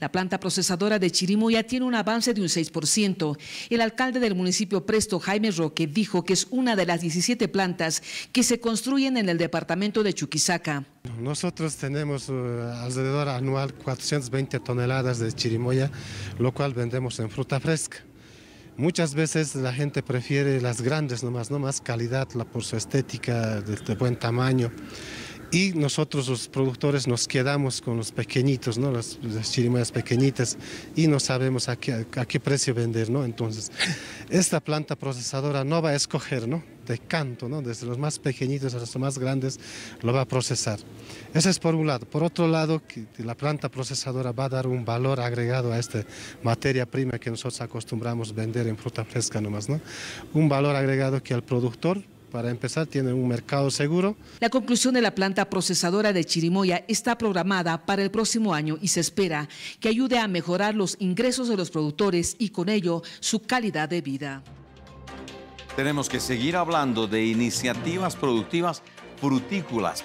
La planta procesadora de chirimoya tiene un avance de un 6%. El alcalde del municipio Presto, Jaime Roque, dijo que es una de las 17 plantas que se construyen en el departamento de Chuquisaca. Nosotros tenemos eh, alrededor anual 420 toneladas de chirimoya, lo cual vendemos en fruta fresca. Muchas veces la gente prefiere las grandes nomás, no más calidad la, por su estética, de buen tamaño y nosotros los productores nos quedamos con los pequeñitos, ¿no? las, chirimoyas pequeñitas y no sabemos a qué, a qué precio vender. ¿no? Entonces, esta planta procesadora no va a escoger ¿no? de canto, ¿no? desde los más pequeñitos hasta los más grandes lo va a procesar. Eso es por un lado. Por otro lado, que la planta procesadora va a dar un valor agregado a esta materia prima que nosotros acostumbramos vender en fruta fresca nomás. ¿no? Un valor agregado que al productor para empezar, tiene un mercado seguro. La conclusión de la planta procesadora de Chirimoya está programada para el próximo año y se espera que ayude a mejorar los ingresos de los productores y con ello su calidad de vida. Tenemos que seguir hablando de iniciativas productivas frutícolas.